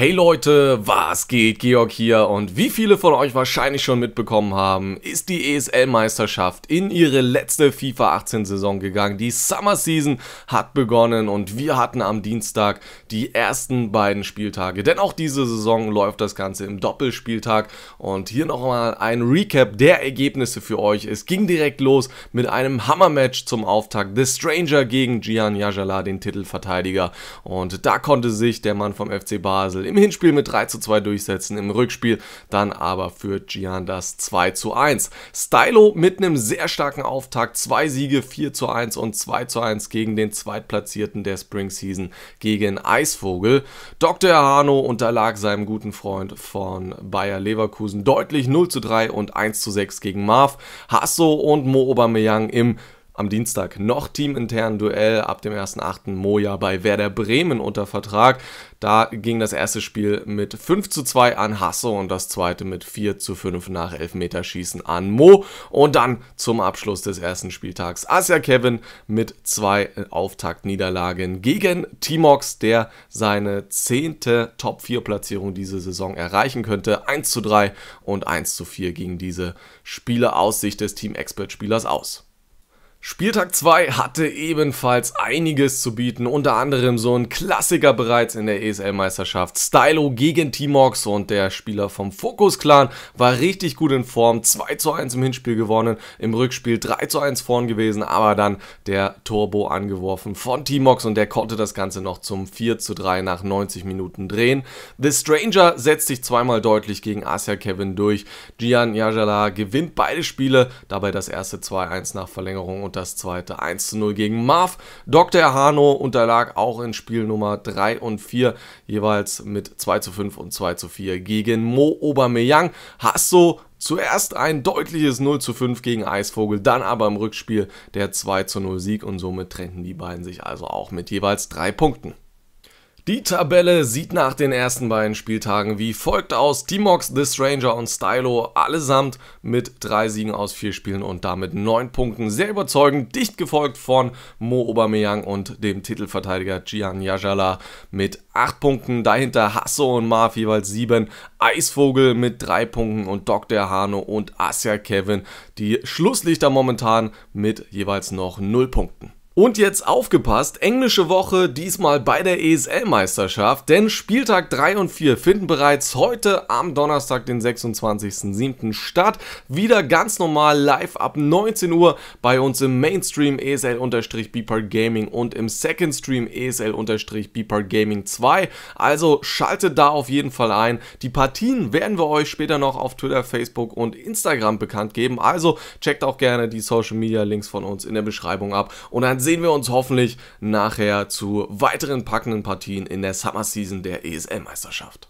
Hey Leute, was geht? Georg hier und wie viele von euch wahrscheinlich schon mitbekommen haben, ist die ESL-Meisterschaft in ihre letzte FIFA 18-Saison gegangen. Die Summer Season hat begonnen und wir hatten am Dienstag die ersten beiden Spieltage. Denn auch diese Saison läuft das Ganze im Doppelspieltag und hier nochmal ein Recap der Ergebnisse für euch. Es ging direkt los mit einem Hammer-Match zum Auftakt. The Stranger gegen Gian Yajala, den Titelverteidiger und da konnte sich der Mann vom FC Basel im Hinspiel mit 3 zu 2 durchsetzen, im Rückspiel dann aber für Gian das 2 zu 1. Stylo mit einem sehr starken Auftakt, zwei Siege, 4 zu 1 und 2 zu 1 gegen den Zweitplatzierten der Spring Season gegen Eisvogel. Dr. Hano unterlag seinem guten Freund von Bayer Leverkusen deutlich 0 zu 3 und 1 zu 6 gegen Marv. Hasso und Mo Aubameyang im am Dienstag noch teamintern Duell ab dem 1.8. Moja bei Werder Bremen unter Vertrag. Da ging das erste Spiel mit 5 zu 2 an Hasso und das zweite mit 4 zu 5 nach Elfmeterschießen an Mo. Und dann zum Abschluss des ersten Spieltags Asia Kevin mit zwei Auftaktniederlagen gegen Timox, der seine zehnte Top-4-Platzierung diese Saison erreichen könnte. 1 zu 3 und 1 zu 4 gingen diese Spiele aus Sicht des Team-Expert-Spielers aus. Spieltag 2 hatte ebenfalls einiges zu bieten, unter anderem so ein Klassiker bereits in der ESL-Meisterschaft. Stylo gegen Timox und der Spieler vom Focus Clan war richtig gut in Form, 2 zu 1 im Hinspiel gewonnen, im Rückspiel 3 zu 1 vorn gewesen, aber dann der Turbo angeworfen von Timox und der konnte das Ganze noch zum 4 zu 3 nach 90 Minuten drehen. The Stranger setzt sich zweimal deutlich gegen Asia Kevin durch, Gian Yajala gewinnt beide Spiele, dabei das erste 2-1 nach Verlängerung Und und das zweite 1 zu 0 gegen Marv. Dr. Hano unterlag auch in Spiel Nummer 3 und 4 jeweils mit 2 zu 5 und 2 zu 4 gegen Mo Obermeyang. Hasso Zuerst ein deutliches 0 zu 5 gegen Eisvogel, dann aber im Rückspiel der 2 zu 0 Sieg und somit trennten die beiden sich also auch mit jeweils drei Punkten. Die Tabelle sieht nach den ersten beiden Spieltagen wie folgt aus. Timox, The Stranger und Stylo allesamt mit drei Siegen aus vier Spielen und damit neun Punkten. Sehr überzeugend, dicht gefolgt von Mo Aubameyang und dem Titelverteidiger Gian Yajala mit acht Punkten. Dahinter Hasso und Marv jeweils sieben. Eisvogel mit drei Punkten und Dr. Hano und Asia Kevin, die Schlusslichter momentan mit jeweils noch null Punkten. Und jetzt aufgepasst, englische Woche diesmal bei der ESL-Meisterschaft, denn Spieltag 3 und 4 finden bereits heute am Donnerstag, den 26.07. statt. Wieder ganz normal live ab 19 Uhr bei uns im Mainstream ESL-Bpark Gaming und im Second Stream ESL-Bpark Gaming 2. Also schaltet da auf jeden Fall ein. Die Partien werden wir euch später noch auf Twitter, Facebook und Instagram bekannt geben. Also checkt auch gerne die Social Media Links von uns in der Beschreibung ab. Und an sehen wir uns hoffentlich nachher zu weiteren packenden Partien in der Summer Season der ESL-Meisterschaft.